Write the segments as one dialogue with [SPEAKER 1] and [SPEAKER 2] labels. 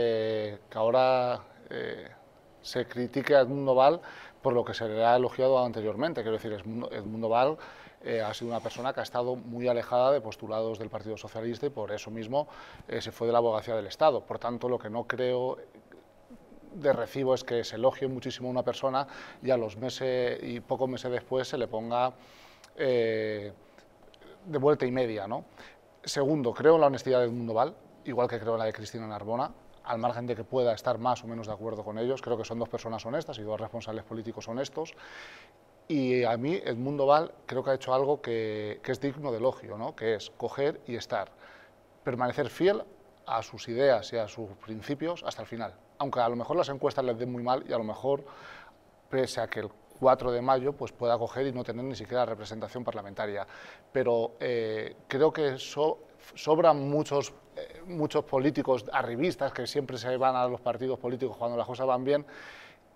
[SPEAKER 1] Eh, que ahora eh, se critique a Edmundo Val por lo que se le ha elogiado anteriormente. Quiero decir, Edmundo, Val eh, ha sido una persona que ha estado muy alejada de postulados del Partido Socialista y por eso mismo se fue de la abogacía del Estado. Por tanto, lo que no creo de recibo es que se elogie muchísimo a una persona y a los meses y pocos meses después se le ponga de vuelta y media. ¿no? Segundo, creo en la honestidad de Edmundo Val, igual que creo en la de Cristina Narbona al margen de que pueda estar más o menos de acuerdo con ellos, creo que son dos personas honestas y dos responsables políticos honestos. Y a mí Edmundo Val creo que ha hecho algo que, es digno de elogio, ¿no? que es coger y estar, permanecer fiel a sus ideas y a sus principios hasta el final. Aunque a lo mejor las encuestas les den muy mal y a lo mejor, pese a que el 4 de mayo pues pueda coger y no tener ni siquiera representación parlamentaria. Pero eh, creo que sobran muchos muchos políticos arribistas que siempre se van a los partidos políticos cuando las cosas van bien,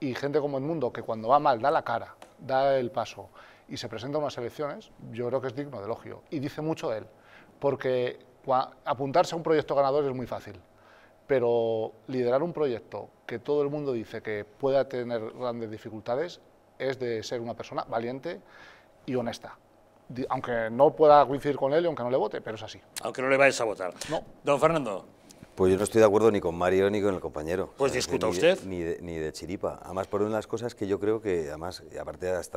[SPEAKER 1] y gente como el mundo que cuando va mal da la cara, da el paso y se presenta a unas elecciones, yo creo que es digno de elogio. Y dice mucho él, porque apuntarse a un proyecto ganador es muy fácil, pero liderar un proyecto que todo el mundo dice que pueda tener grandes dificultades es de ser una persona valiente y honesta aunque no pueda coincidir con él y aunque no le vote, pero es así.
[SPEAKER 2] Aunque no le vayas a votar. No. Don Fernando.
[SPEAKER 3] Pues yo no estoy de acuerdo ni con Mario ni con el compañero. Pues discuta usted. ni, de, chiripa. Además, por una de las cosas que yo creo que, además, aparte de estar...